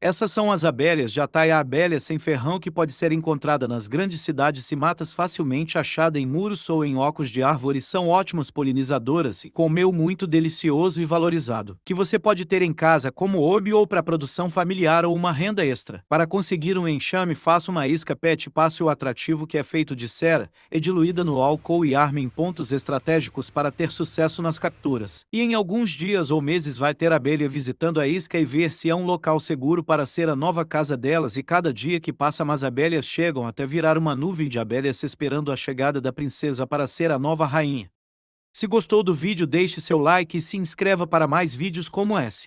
Essas são as abelhas jatai, tá a abelha sem ferrão que pode ser encontrada nas grandes cidades e matas facilmente achada em muros ou em ocos de árvores. São ótimas polinizadoras e comeu muito delicioso e valorizado, que você pode ter em casa como hobby ou para produção familiar ou uma renda extra. Para conseguir um enxame, faça uma isca pet passe o atrativo que é feito de cera, e é diluída no álcool e arme em pontos estratégicos para ter sucesso nas capturas. E em alguns dias ou meses vai ter abelha visitando a isca e ver se é um local seguro para ser a nova casa delas e cada dia que passa mais abelhas chegam até virar uma nuvem de abelhas esperando a chegada da princesa para ser a nova rainha. Se gostou do vídeo deixe seu like e se inscreva para mais vídeos como esse.